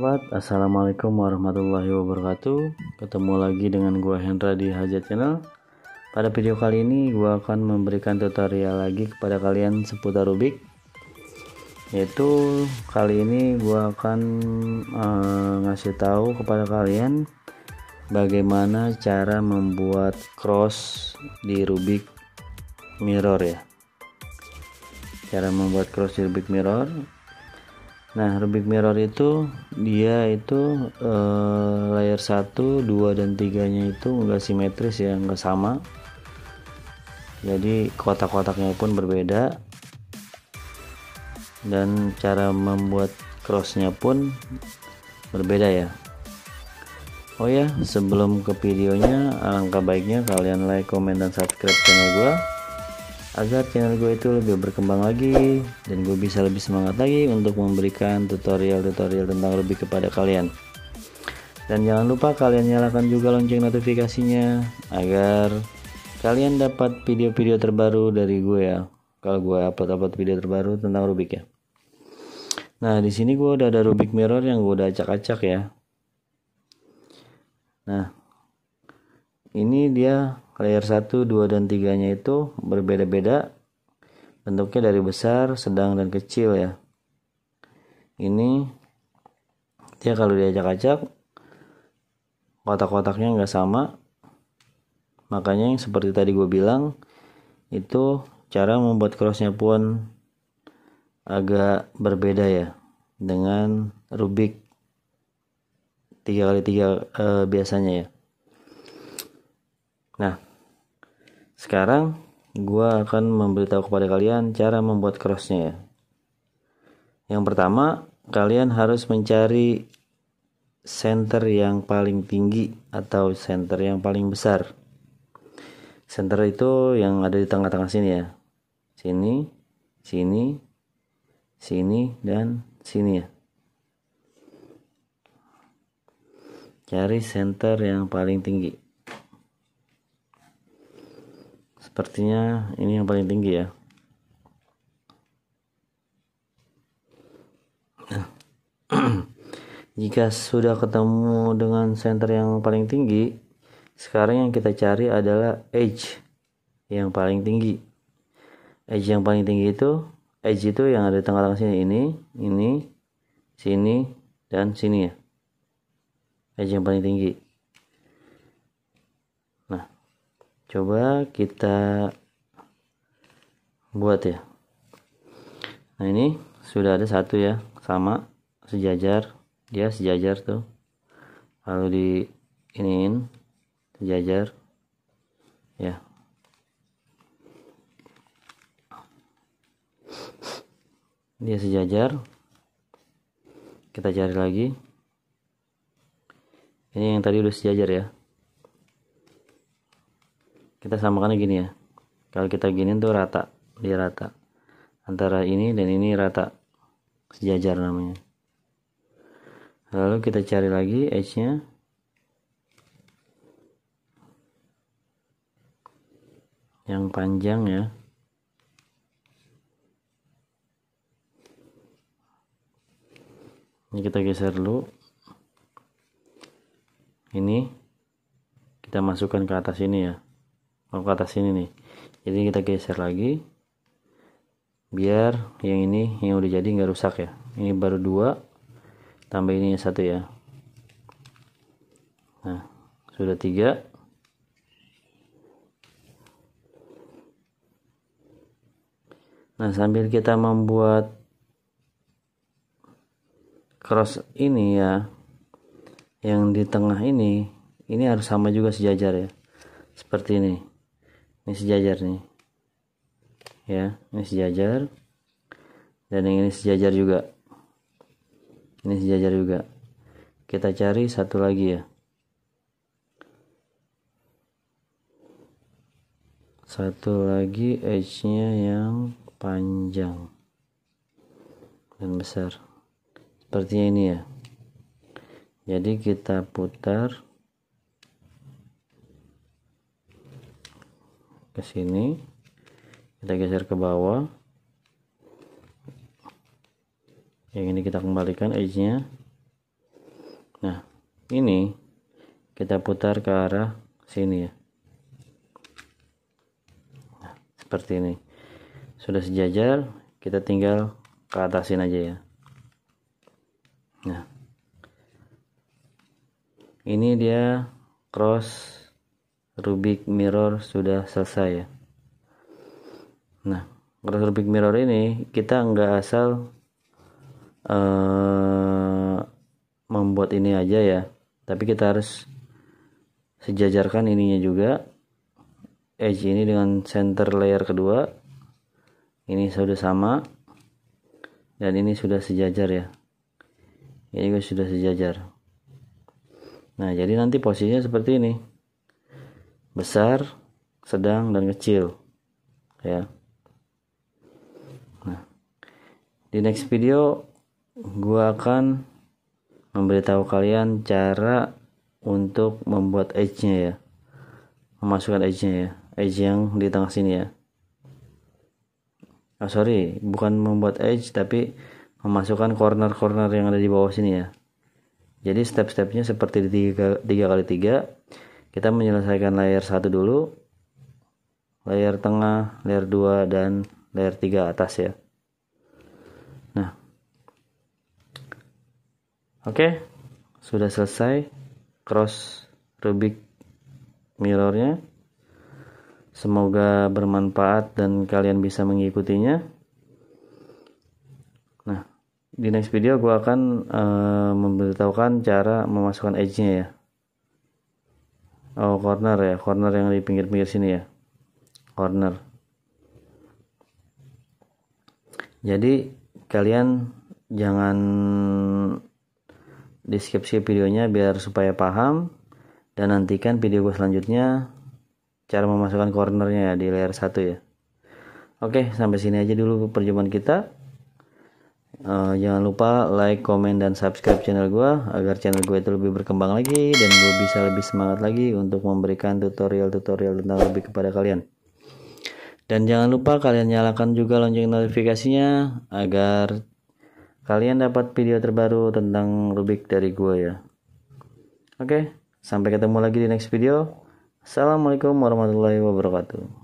Wat, Assalamualaikum warahmatullahi wabarakatuh Ketemu lagi dengan gua Hendra di Hajat Channel Pada video kali ini gua akan memberikan tutorial lagi kepada kalian seputar Rubik Yaitu kali ini gua akan uh, ngasih tahu kepada kalian Bagaimana cara membuat cross di Rubik Mirror ya Cara membuat cross di Rubik Mirror Nah, Rubik mirror itu dia itu eh, layer 1, 2 dan 3-nya itu enggak simetris ya, enggak sama. Jadi kotak-kotaknya pun berbeda. Dan cara membuat crossnya pun berbeda ya. Oh ya, sebelum ke videonya, alangkah baiknya kalian like, komen, dan subscribe channel gue agar channel gue itu lebih berkembang lagi dan gue bisa lebih semangat lagi untuk memberikan tutorial-tutorial tentang Ruby kepada kalian dan jangan lupa kalian nyalakan juga lonceng notifikasinya agar kalian dapat video-video terbaru dari gue ya kalau gue upload-upload video terbaru tentang Rubik ya nah di sini gue udah ada Rubik mirror yang gue udah acak-acak ya nah ini dia layer 1, 2, dan 3 nya itu berbeda-beda bentuknya dari besar, sedang, dan kecil ya ini dia kalau diajak acak kotak-kotaknya nggak sama makanya yang seperti tadi gue bilang itu cara membuat crossnya pun agak berbeda ya dengan Rubik 3 kali 3 eh, biasanya ya Nah, sekarang gue akan memberitahu kepada kalian cara membuat crossnya ya. Yang pertama, kalian harus mencari center yang paling tinggi atau center yang paling besar. Center itu yang ada di tengah-tengah sini ya. Sini, sini, sini, dan sini ya. Cari center yang paling tinggi. sepertinya ini yang paling tinggi ya jika sudah ketemu dengan center yang paling tinggi sekarang yang kita cari adalah edge yang paling tinggi edge yang paling tinggi itu edge itu yang ada di tengah-tengah sini ini ini sini dan sini ya edge yang paling tinggi coba kita buat ya nah ini sudah ada satu ya sama sejajar dia sejajar tuh lalu di iniin sejajar ya dia sejajar kita cari lagi ini yang tadi udah sejajar ya kita samakan gini ya kalau kita gini tuh rata dia rata antara ini dan ini rata sejajar namanya lalu kita cari lagi edge nya yang panjang ya ini kita geser dulu ini kita masukkan ke atas ini ya kalau ke atas sini nih jadi kita geser lagi biar yang ini yang udah jadi nggak rusak ya ini baru dua tambah ini satu ya nah sudah tiga Nah, sambil kita membuat cross ini ya, yang di tengah ini, ini harus sama juga sejajar ya. Seperti ini ini sejajar nih ya ini sejajar dan yang ini sejajar juga ini sejajar juga kita cari satu lagi ya satu lagi edge nya yang panjang dan besar Seperti ini ya jadi kita putar ke sini kita geser ke bawah yang ini kita kembalikan edge nya nah ini kita putar ke arah sini ya nah, seperti ini sudah sejajar kita tinggal ke atasin aja ya nah ini dia cross Rubik mirror sudah selesai ya. Nah, kertas Rubik mirror ini kita nggak asal uh, membuat ini aja ya, tapi kita harus sejajarkan ininya juga edge ini dengan center layer kedua ini sudah sama dan ini sudah sejajar ya ini juga sudah sejajar nah jadi nanti posisinya seperti ini besar, sedang dan kecil. Ya. Nah, di next video gua akan memberitahu kalian cara untuk membuat edge-nya ya. Memasukkan edge-nya ya. Edge yang di tengah sini ya. Oh, sorry, bukan membuat edge tapi memasukkan corner-corner yang ada di bawah sini ya. Jadi step-stepnya seperti di 3 kali tiga kita menyelesaikan layer satu dulu layer tengah layer 2 dan layer 3 atas ya nah oke okay. sudah selesai cross rubik mirrornya semoga bermanfaat dan kalian bisa mengikutinya nah di next video gue akan uh, memberitahukan cara memasukkan edge nya ya oh corner ya corner yang di pinggir-pinggir sini ya corner jadi kalian jangan di skip skip videonya biar supaya paham dan nantikan video gue selanjutnya cara memasukkan cornernya ya di layer satu ya oke sampai sini aja dulu perjumpaan kita uh, jangan lupa like, komen, dan subscribe channel gue agar channel gue itu lebih berkembang lagi dan gue bisa lebih semangat lagi untuk memberikan tutorial-tutorial tentang rubik kepada kalian. Dan jangan lupa kalian nyalakan juga lonceng notifikasinya agar kalian dapat video terbaru tentang Rubik dari gue ya. Oke, sampai ketemu lagi di next video. Assalamualaikum warahmatullahi wabarakatuh.